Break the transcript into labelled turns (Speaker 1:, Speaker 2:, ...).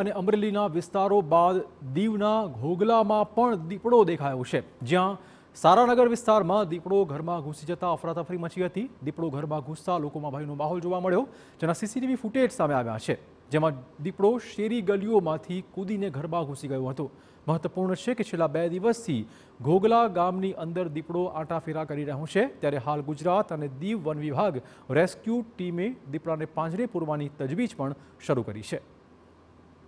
Speaker 1: અને અમરેલીના વિસ્તારો બાદ દીવના ઘોઘલામાં પણ દીપડો દેખાયો છે જ્યાં સારાનગર વિસ્તારમાં દીપડો ઘરમાં ઘૂસી જતા અફરાતફરી મચી હતી દીપડો ઘરમાં ઘૂસતા લોકોમાં ભયનો માહોલ જોવા મળ્યો જેના સીસીટીવી ફૂટેજ સામે આવ્યા છે જેમાં દીપડો શેરી ગલીઓમાંથી કૂદીને ઘરમાં ઘૂસી ગયો હતો મહત્વપૂર્ણ છે કે છેલ્લા બે દિવસથી ઘોગલા ગામની અંદર દીપડો આંટાફેરા કરી રહ્યો છે ત્યારે હાલ ગુજરાત અને દીવ વન વિભાગ રેસ્ક્યુ ટીમે દીપડાને પાંજરે પૂરવાની તજવીજ પણ શરૂ કરી છે